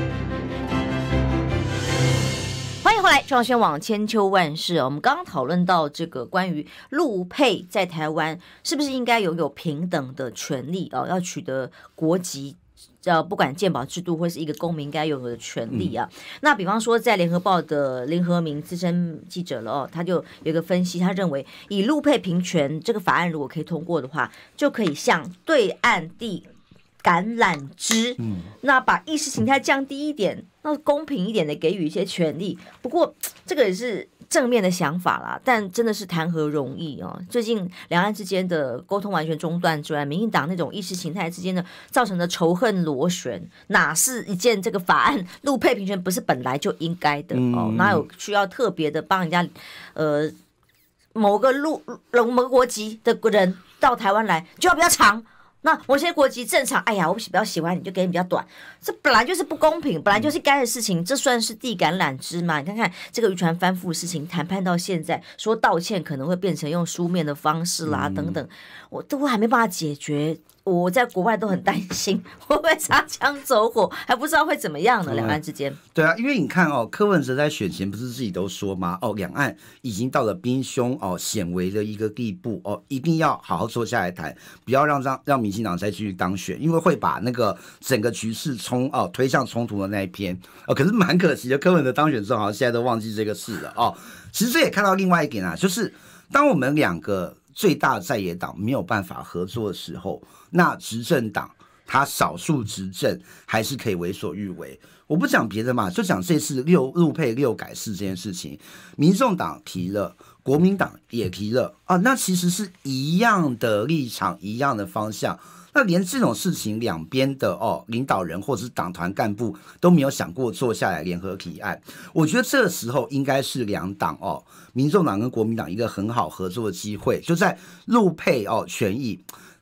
来，创新网千秋万世我们刚刚讨论到这个关于陆配在台湾是不是应该拥有平等的权利啊？要取得国籍，呃，不管鉴保制度或是一个公民该拥有的权利啊。那比方说，在联合报的林和明资深记者了哦，他就有一个分析，他认为以陆配平权这个法案如果可以通过的话，就可以向对岸地。橄榄枝，那把意识形态降低一点，那公平一点的给予一些权利。不过 这个也是正面的想法啦，但真的是谈何容易啊！最近两岸之间的沟通完全中断之外，民民党那种意识形态之间的造成的仇恨螺旋，哪是一件这个法案路配平权不是本来就应该的哦？哪有需要特别的帮人家呃某个陆某个国籍的人到台湾来就要比较长，那我些国籍正常，哎呀，我喜比较喜欢你，就给你比较短，这本来就是不公平，本来就是该的事情，这算是递橄榄枝嘛？你看看这个渔船翻覆事情，谈判到现在说道歉可能会变成用书面的方式啦，等等，我都还没办法解决。我在国外都很担心 会不会擦枪走火，还不知道会怎么样呢？两岸之间，对啊，因为你看哦，柯文哲在选前不是自己都说吗？哦，两岸已经到了兵凶哦险危的一个地步哦，一定要好好坐下来谈，不要让让让民进党再去当选，因为会把那个整个局势冲哦推向冲突的那一篇哦。可是蛮可惜的，柯文哲当选之后，好像现在都忘记这个事了哦。其实这也看到另外一点啊，就是当我们两个最大的在野党没有办法合作的时候。那执政党他少数执政还是可以为所欲为。我不讲别的嘛，就讲这次六陆配六改四这件事情，民众党提了，国民党也提了啊，那其实是一样的立场，一样的方向。那连这种事情，两边的哦领导人或者是党团干部都没有想过坐下来联合提案。我觉得这时候应该是两党哦，民众党跟国民党一个很好合作的机会，就在陆配哦权益。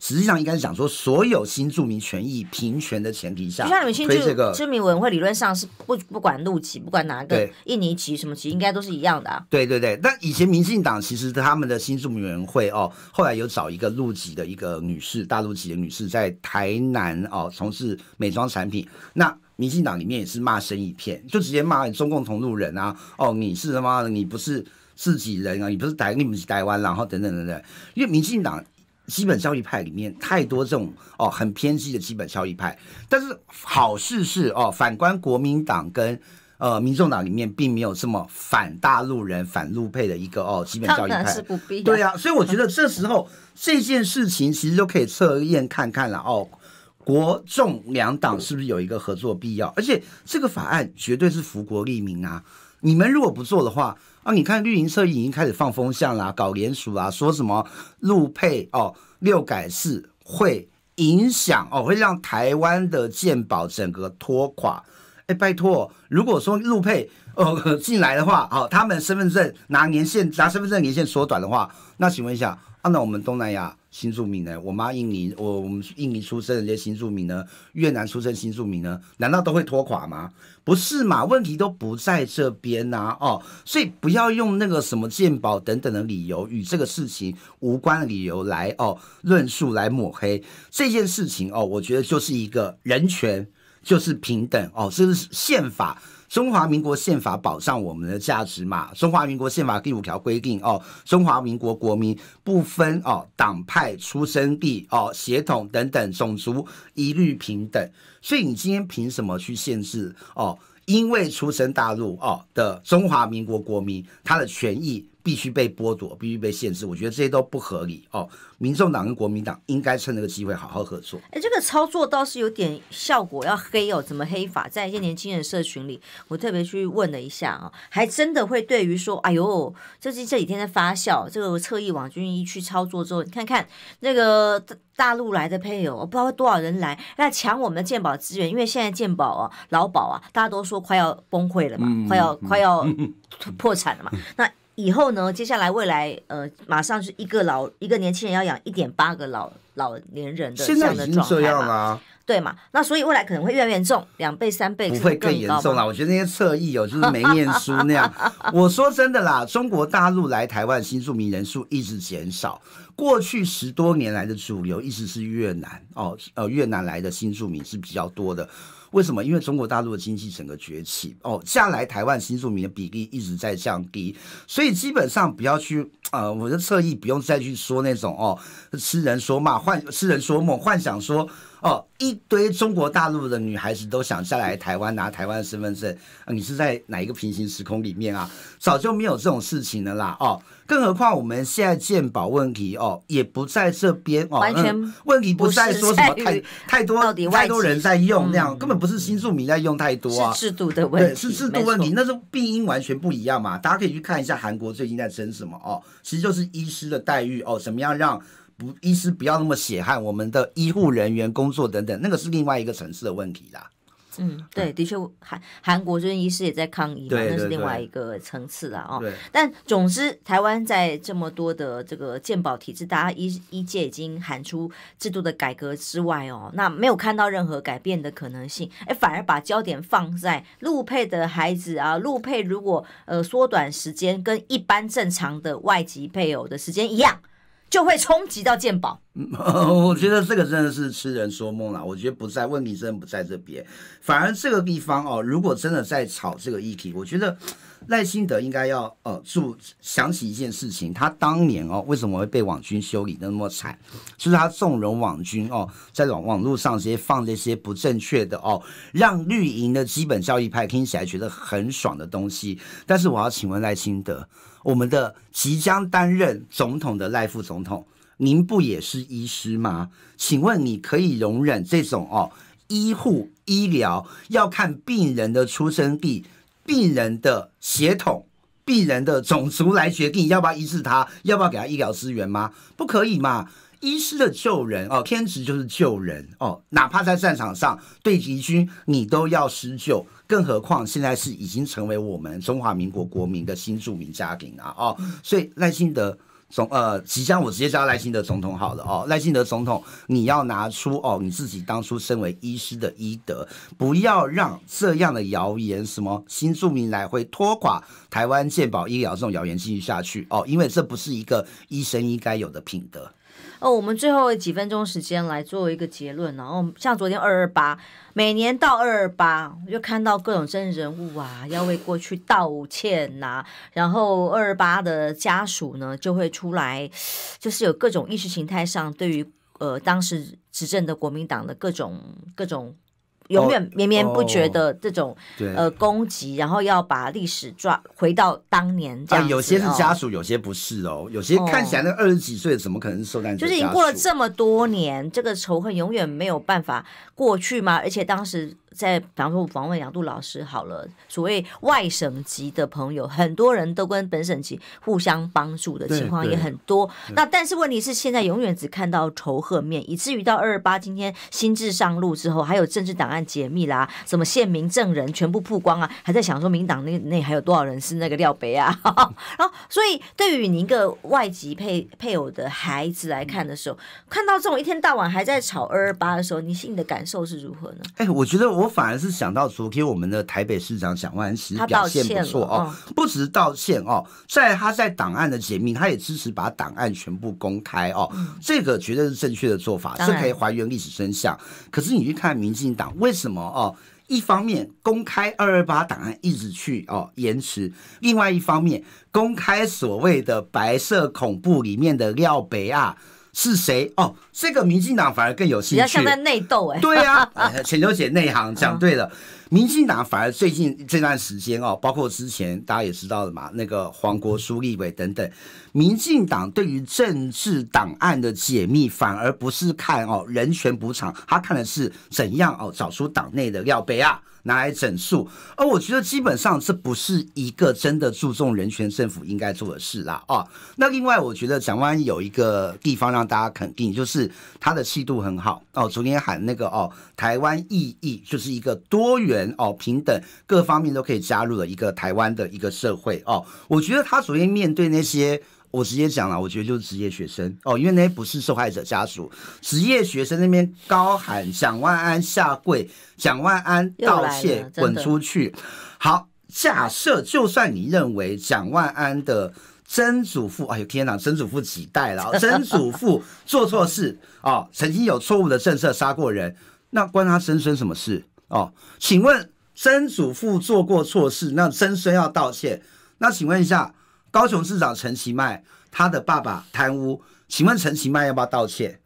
实际上应该讲说，所有新住民权益平权的前提下，就像你推这个知名文会，理论上是不不管陆籍，不管哪个印尼籍什么籍，应该都是一样的。对对对。那以前民进党其实他们的新住民委员会哦，后来有找一个陆籍的一个女士，大陆籍的女士，在台南哦从事美妆产品。那民进党里面也是骂生意片，就直接骂中共同路人啊！哦，你是什的，你不是自己人啊？你不是台？你不是台湾？然后等等等等，因为民进党。基本教育派里面太多这种哦很偏激的基本教育派，但是好事是哦，反观国民党跟呃民众党里面并没有这么反大陆人、反陆配的一个哦基本教育派，对啊，所以我觉得这时候这件事情其实就可以测验看看了哦，国中两党是不是有一个合作必要？而且这个法案绝对是福国利民啊，你们如果不做的话。啊，你看，绿营社已经开始放风向啦，搞联署啊，说什么陆配哦六改四会影响哦，会让台湾的健保整个拖垮。哎，拜托，如果说陆配哦进来的话，好，他们身份证拿年限拿身份证年限缩短的话，那请问一下，按照我们东南亚？新住民呢？我妈印尼，我我们印尼出生的这些新住民呢？越南出生新住民呢？难道都会拖垮吗？不是嘛？问题都不在这边呐哦，所以不要用那个什么鉴宝等等的理由，与这个事情无关的理由来哦论述来抹黑这件事情哦。我觉得就是一个人权，就是平等哦，这是宪法。中华民国宪法保障我们的价值嘛？中华民国宪法第五条规定，哦，中华民国国民不分哦党派、出生地、哦血统等等，种族一律平等。所以你今天凭什么去限制？哦，因为出生大陆哦的中华民国国民，他的权益。必须被剥夺，必须被限制，我觉得这些都不合理哦。民众党跟国民党应该趁这个机会好好合作。哎，这个操作倒是有点效果，要黑哦，怎么黑法？在一些年轻人社群里，我特别去问了一下啊，还真的会对于说，哎呦，这是这几天在发酵。这个侧翼网军一去操作之后，你看看那个大陆来的朋友，我不知道多少人来，那抢我们的鉴宝资源，因为现在鉴宝啊、劳保啊，大家都说快要崩溃了嘛，快要快要破产了嘛，那。以后呢？接下来未来，呃，马上是一个老一个年轻人要养一点八个老老年人的这样的状态嘛？对嘛？那所以未来可能会越来越重，两倍、三倍，不会更严重啦。我觉得那些侧翼哦，就是没念书那样。我说真的啦，中国大陆来台湾新住民人数一直减少，过去十多年来的主流一直是越南哦，呃，越南来的新住民是比较多的。为什么？因为中国大陆的经济整个崛起哦，下来台湾新住民的比例一直在降低，所以基本上不要去呃，我的侧翼不用再去说那种哦，痴人说梦幻痴人说梦幻想说哦，一堆中国大陆的女孩子都想下来台湾拿台湾身份证，你是在哪一个平行时空里面啊？早就没有这种事情了啦哦。更何况我们现在鉴宝问题哦，也不在这边哦，完全问题不在说什么太太多太多人在用那样，根本不是新住民在用太多啊，制度的问题是制度问题，那是病因完全不一样嘛，大家可以去看一下韩国最近在争什么哦，其实就是医师的待遇哦，怎么样让不医师不要那么血汗，我们的医护人员工作等等，那个是另外一个城市的问题啦。嗯，对，的确，韩韩国最近医师也在抗议嘛，那是另外一个层次了哦。但总之，台湾在这么多的这个健保体制，大家一医界已经喊出制度的改革之外哦，那没有看到任何改变的可能性，哎，反而把焦点放在陆配的孩子啊，陆配如果呃缩短时间，跟一般正常的外籍配偶的时间一样。就会冲击到鉴宝。我觉得这个真的是痴人说梦了。我觉得不在，问题真的不在这边。反而这个地方哦，如果真的在炒这个议题，我觉得赖清德应该要呃，主想起一件事情，他当年哦，为什么会被网军修理的那么惨？就是他纵容网军哦，在网网络上直接放这些不正确的哦，让绿营的基本教育派听起来觉得很爽的东西。但是我要请问赖清德。我们的即将担任总统的赖副总统，您不也是医师吗？请问你可以容忍这种哦？医护医疗要看病人的出生地、病人的血统、病人的种族来决定要不要医治他、要不要给他医疗资源吗？不可以嘛？医师的救人哦，天职就是救人哦，哪怕在战场上对敌军，你都要施救。更何况现在是已经成为我们中华民国国民的新著名家庭啊！哦，所以赖幸德总呃，即将我直接叫赖幸德总统好了哦，赖幸德总统，你要拿出哦你自己当初身为医师的医德，不要让这样的谣言什么新著名来会拖垮台湾健保医疗这种谣言继续下去哦，因为这不是一个医生应该有的品德。哦，我们最后几分钟时间来做一个结论。然后，像昨天二二八，每年到二二八，我就看到各种真人物啊，要为过去道歉呐。然后，二二八的家属呢，就会出来，就是有各种意识形态上对于呃当时执政的国民党的各种各种。永远绵绵不绝的这种呃攻击，然后要把历史抓回到当年这样。有些是家属，有些不是哦。有些看起来那二十几岁，怎么可能受？就是已经过了这么多年，这个仇恨永远没有办法过去吗？而且当时。在，比方说访问杨度老师好了，所谓外省级的朋友，很多人都跟本省级互相帮助的情况也很多。那但是问题是，现在永远只看到仇和面，以至于到二二八今天新制上路之后，还有政治档案解密啦，什么县民证人全部曝光啊，还在想说民党那那还有多少人是那个廖北啊？然后，所以对于你一个外籍配配偶的孩子来看的时候，看到这种一天到晚还在吵二二八的时候，你心里的感受是如何呢？哎，我觉得我。反而是想到昨天我们的台北市长蒋万石表现不错哦，不只是道歉哦，在他在档案的解密，他也支持把档案全部公开哦，这个绝对是正确的做法，是可以还原历史真相。可是你去看民进党为什么哦？一方面公开二二八档案一直去哦延迟，另外一方面公开所谓的白色恐怖里面的廖北啊。是谁哦？这个民进党反而更有兴趣，你要像在内斗哎，对啊，浅流姐内行讲对了。民进党反而最近这段时间哦，包括之前大家也知道的嘛，那个黄国书立委等等，民进党对于政治档案的解密反而不是看哦人权补偿，他看的是怎样哦找出党内的料备啊拿来整数，而我觉得基本上这不是一个真的注重人权政府应该做的事啦哦，那另外我觉得蒋万有一个地方让大家肯定，就是他的气度很好哦，昨天喊那个哦台湾意义就是一个多元。人哦，平等各方面都可以加入了一个台湾的一个社会哦。我觉得他首先面对那些，我直接讲了，我觉得就是职业学生哦，因为那些不是受害者家属。职业学生那边高喊蒋万安下跪，蒋万安道歉，滚出去。好，假设就算你认为蒋万安的曾祖父，哎呦天呐，曾祖父几代了？曾祖父做错事哦，曾经有错误的政策杀过人，那关他曾孙什么事？哦，请问曾祖父做过错事，那曾孙要道歉。那请问一下，高雄市长陈其迈他的爸爸贪污，请问陈其迈要不要道歉？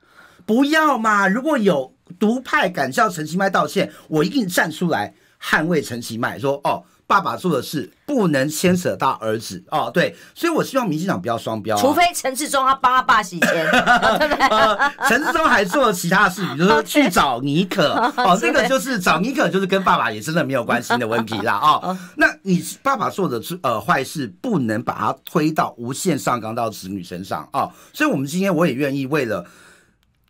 不要嘛！如果有独派敢叫陈其迈道歉，我一定站出来捍卫陈其迈，说哦。爸爸做的事不能牵扯到儿子哦，对，所以我希望民进党不要双标。除非陈志忠他帮他爸洗钱，对不对？陈志忠还做其他事，比如说去找尼克 哦，这个就是找尼克，就是跟爸爸也真的没有关系的问题啦哦。那你爸爸做的是呃坏事，不能把它推到无限上纲到子女身上哦。所以我们今天我也愿意为了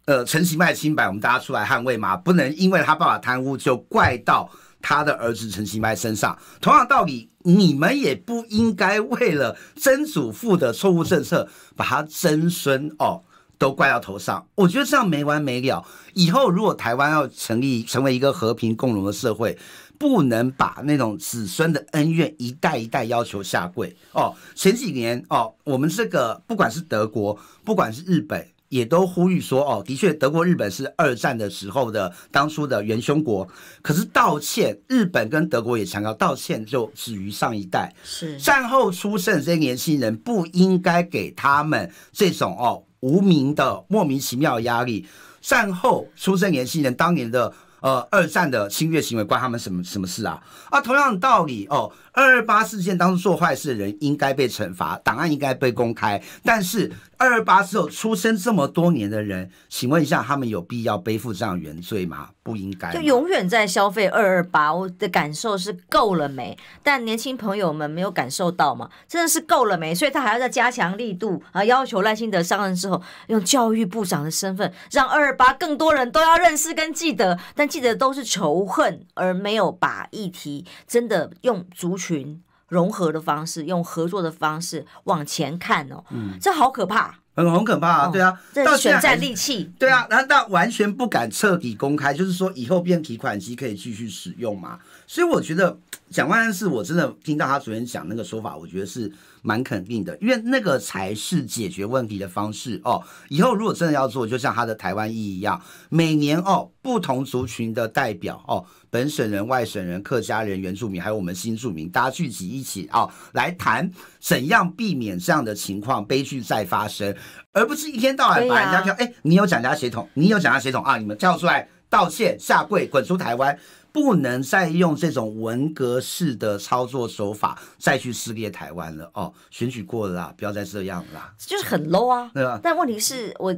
呃陈其迈清白，我们大家出来捍卫嘛，不能因为他爸爸贪污就怪到。他的儿子陈其迈身上，同样道理，你们也不应该为了曾祖父的错误政策，把他曾孙哦都怪到头上。我觉得这样没完没了。以后如果台湾要成立成为一个和平共荣的社会，不能把那种子孙的恩怨一代一代要求下跪哦。前几年哦，我们这个不管是德国，不管是日本。也都呼吁说，哦，的确，德国、日本是二战的时候的当初的元凶国。可是道歉，日本跟德国也强调道歉就止于上一代，是战后出生这些年轻人不应该给他们这种哦无名的莫名其妙的压力。战后出生年轻人当年的呃二战的侵略行为关他们什么什么事啊？啊，同样的道理，哦。二二八事件当中做坏事的人应该被惩罚，档案应该被公开。但是二二八之后出生这么多年的人，请问一下，他们有必要背负这样原罪吗？不应该。就永远在消费二二八，我的感受是够了没？但年轻朋友们没有感受到吗？真的是够了没？所以他还要再加强力度啊！要求赖清德上任之后，用教育部长的身份，让二二八更多人都要认识跟记得，但记得都是仇恨，而没有把议题真的用族群。群融合的方式，用合作的方式往前看哦，这好可怕，很很可怕，啊，对啊，到选战利器，对啊，那到完全不敢彻底公开，就是说以后变提款机可以继续使用嘛？所以我觉得，蒋万安是我真的听到他昨天讲那个说法，我觉得是蛮肯定的，因为那个才是解决问题的方式哦。以后如果真的要做，就像他的台湾一一样，每年哦不同族群的代表哦。本省人、外省人、客家人、原住民，还有我们新住民，大家聚集一起啊，来谈怎样避免这样的情况悲剧再发生，而不是一天到晚把人家叫哎，你有蒋家血统，你有蒋家血统啊，你们叫出来道歉、下跪、滚出台湾，不能再用这种文革式的操作手法再去撕裂台湾了哦。选举过了啦，不要再这样啦，就是很 low 啊，对啊，但问题是我。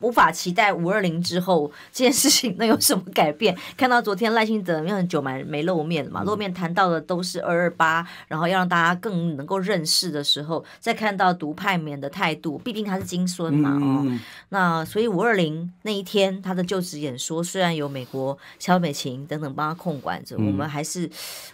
无法期待五二零之后这件事情能有什么改变。看到昨天赖清德又很久蛮没露面嘛，露面谈到的都是二二八，然后要让大家更能够认识的时候，再看到独派面的态度，毕竟他是金孙嘛，哦，那所以五二零那一天他的就职演说，虽然有美国萧美琴等等帮他控管着，我们还是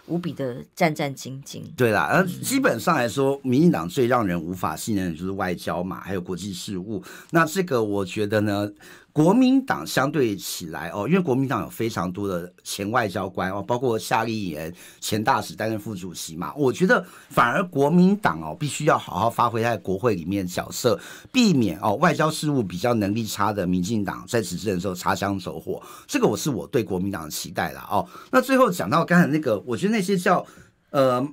无比的战战兢兢。对啦，而基本上来说，民进党最让人无法信任的就是外交嘛，还有国际事务。那这个我。觉得呢，国民党相对起来哦，因为国民党有非常多的前外交官哦，包括夏立言前大使担任副主席嘛，我觉得反而国民党哦，必须要好好发挥在国会里面角色，避免哦外交事务比较能力差的民进党在执政的时候擦香走火，这个我是我对国民党的期待了哦。那最后讲到刚才那个，我觉得那些叫呃。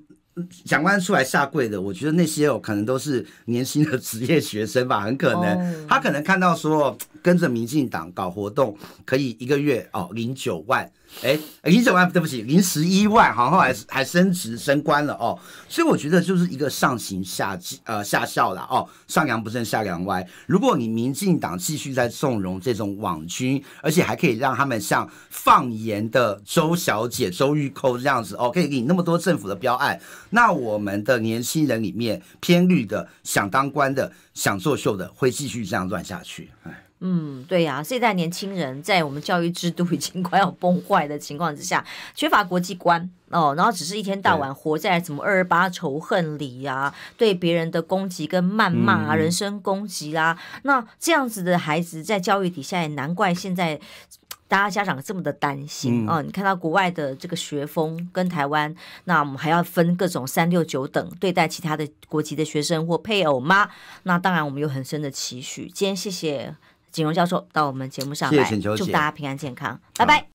蒋官出来下跪的，我觉得那些哦，可能都是年轻的职业学生吧，很可能他可能看到说跟着民进党搞活动，可以一个月哦零九万。哎，林九万，对不起，零十一万，好后还还升职升官了哦，所以我觉得就是一个上行下呃下效了哦，上梁不正下梁歪。如果你民进党继续在纵容这种网军，而且还可以让他们像放盐的周小姐、周玉蔻这样子哦，可以你那么多政府的标案，那我们的年轻人里面偏绿的、想当官的、想作秀的，会继续这样乱下去。哎。嗯，对呀，这代年轻人在我们教育制度已经快要崩坏的情况之下，缺乏国际观哦，然后只是一天到晚活在什么二二八仇恨里啊，对别人的攻击跟谩骂、人身攻击啦，那这样子的孩子在教育底下也难怪现在大家家长这么的担心啊。你看到国外的这个学风跟台湾，那我们还要分各种三六九等对待其他的国籍的学生或配偶吗？那当然，我们有很深的期许。今天谢谢。景荣教授到我们节目上来，祝大家平安健康，拜拜。